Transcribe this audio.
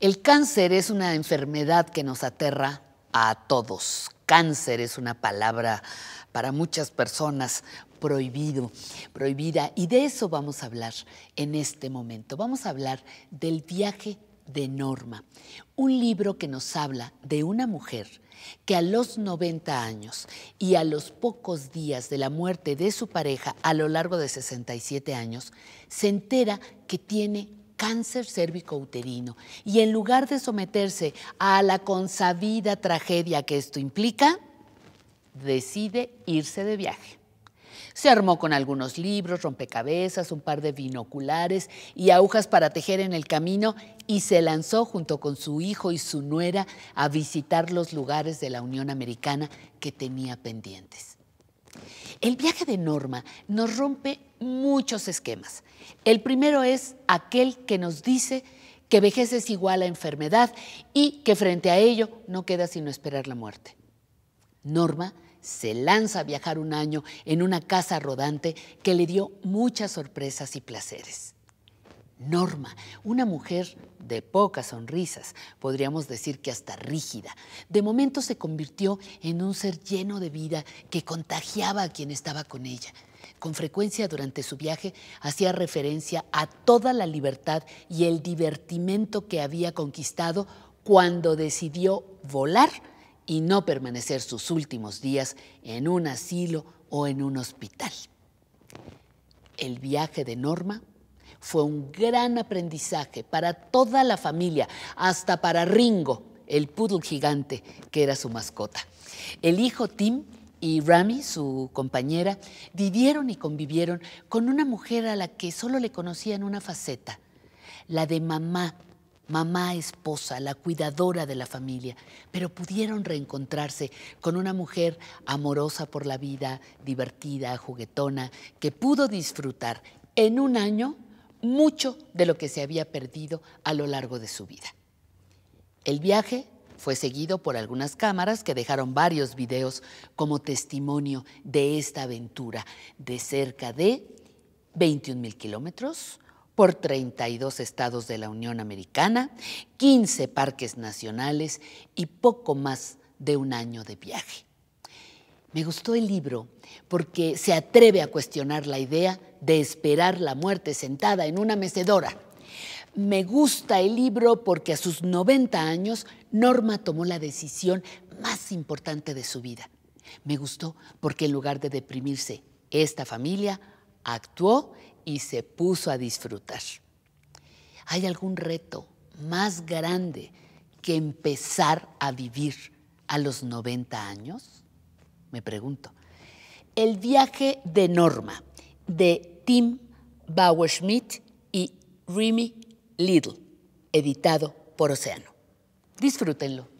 El cáncer es una enfermedad que nos aterra a todos. Cáncer es una palabra para muchas personas prohibido, prohibida. Y de eso vamos a hablar en este momento. Vamos a hablar del viaje de Norma, un libro que nos habla de una mujer que a los 90 años y a los pocos días de la muerte de su pareja a lo largo de 67 años, se entera que tiene cáncer cérvico-uterino. Y en lugar de someterse a la consabida tragedia que esto implica, decide irse de viaje. Se armó con algunos libros, rompecabezas, un par de binoculares y agujas para tejer en el camino y se lanzó junto con su hijo y su nuera a visitar los lugares de la Unión Americana que tenía pendientes. El viaje de Norma nos rompe muchos esquemas. El primero es aquel que nos dice que vejez es igual a enfermedad y que frente a ello no queda sino esperar la muerte. Norma se lanza a viajar un año en una casa rodante que le dio muchas sorpresas y placeres. Norma, una mujer de pocas sonrisas, podríamos decir que hasta rígida. De momento se convirtió en un ser lleno de vida que contagiaba a quien estaba con ella. Con frecuencia durante su viaje hacía referencia a toda la libertad y el divertimento que había conquistado cuando decidió volar y no permanecer sus últimos días en un asilo o en un hospital. El viaje de Norma fue un gran aprendizaje para toda la familia, hasta para Ringo, el poodle gigante que era su mascota. El hijo Tim y Rami, su compañera, vivieron y convivieron con una mujer a la que solo le conocían una faceta, la de mamá, mamá esposa, la cuidadora de la familia, pero pudieron reencontrarse con una mujer amorosa por la vida, divertida, juguetona, que pudo disfrutar en un año mucho de lo que se había perdido a lo largo de su vida. El viaje fue seguido por algunas cámaras que dejaron varios videos como testimonio de esta aventura de cerca de 21 mil kilómetros por 32 estados de la Unión Americana, 15 parques nacionales y poco más de un año de viaje. Me gustó el libro porque se atreve a cuestionar la idea de esperar la muerte sentada en una mecedora. Me gusta el libro porque a sus 90 años Norma tomó la decisión más importante de su vida. Me gustó porque en lugar de deprimirse, esta familia actuó y se puso a disfrutar. ¿Hay algún reto más grande que empezar a vivir a los 90 años? Me pregunto. El viaje de Norma de Tim bauer y Remy Little, editado por Océano. Disfrútenlo.